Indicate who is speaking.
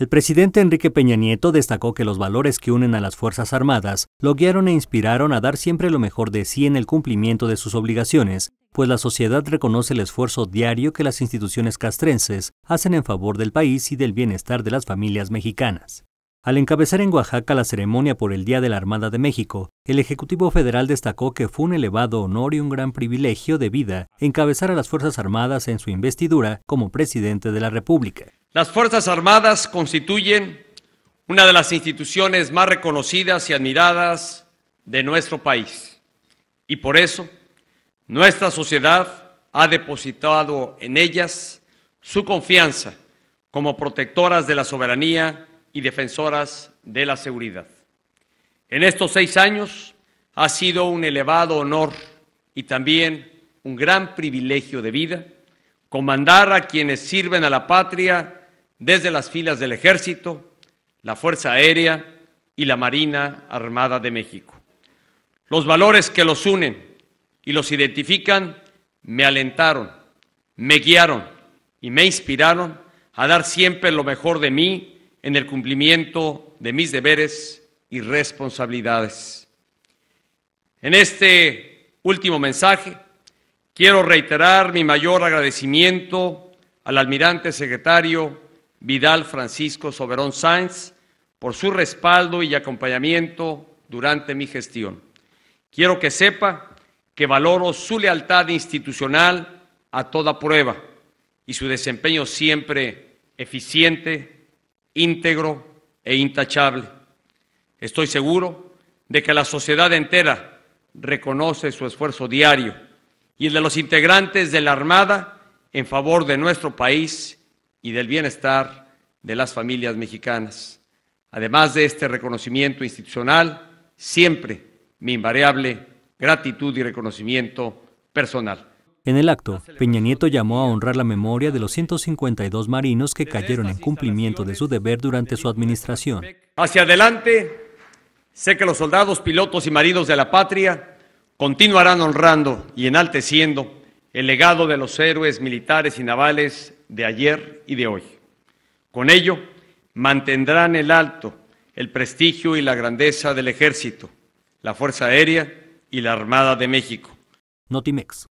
Speaker 1: El presidente Enrique Peña Nieto destacó que los valores que unen a las Fuerzas Armadas lo guiaron e inspiraron a dar siempre lo mejor de sí en el cumplimiento de sus obligaciones, pues la sociedad reconoce el esfuerzo diario que las instituciones castrenses hacen en favor del país y del bienestar de las familias mexicanas. Al encabezar en Oaxaca la ceremonia por el Día de la Armada de México, el Ejecutivo Federal destacó que fue un elevado honor y un gran privilegio de vida encabezar a las Fuerzas Armadas en su investidura como presidente de la República.
Speaker 2: Las Fuerzas Armadas constituyen una de las instituciones más reconocidas y admiradas de nuestro país. Y por eso, nuestra sociedad ha depositado en ellas su confianza como protectoras de la soberanía y defensoras de la seguridad. En estos seis años ha sido un elevado honor y también un gran privilegio de vida comandar a quienes sirven a la patria desde las filas del Ejército, la Fuerza Aérea y la Marina Armada de México. Los valores que los unen y los identifican me alentaron, me guiaron y me inspiraron a dar siempre lo mejor de mí en el cumplimiento de mis deberes y responsabilidades. En este último mensaje, quiero reiterar mi mayor agradecimiento al almirante secretario Vidal Francisco Soberón Sáenz por su respaldo y acompañamiento durante mi gestión. Quiero que sepa que valoro su lealtad institucional a toda prueba y su desempeño siempre eficiente íntegro e intachable. Estoy seguro de que la sociedad entera reconoce su esfuerzo diario y el de los integrantes de la Armada en favor de nuestro país y del bienestar de las familias mexicanas. Además de este reconocimiento institucional, siempre mi invariable gratitud y reconocimiento personal.
Speaker 1: En el acto, Peña Nieto llamó a honrar la memoria de los 152 marinos que cayeron en cumplimiento de su deber durante su administración.
Speaker 2: Hacia adelante, sé que los soldados, pilotos y marinos de la patria continuarán honrando y enalteciendo el legado de los héroes militares y navales de ayer y de hoy. Con ello, mantendrán el alto el prestigio y la grandeza del Ejército, la Fuerza Aérea y la Armada de México.
Speaker 1: Notimex.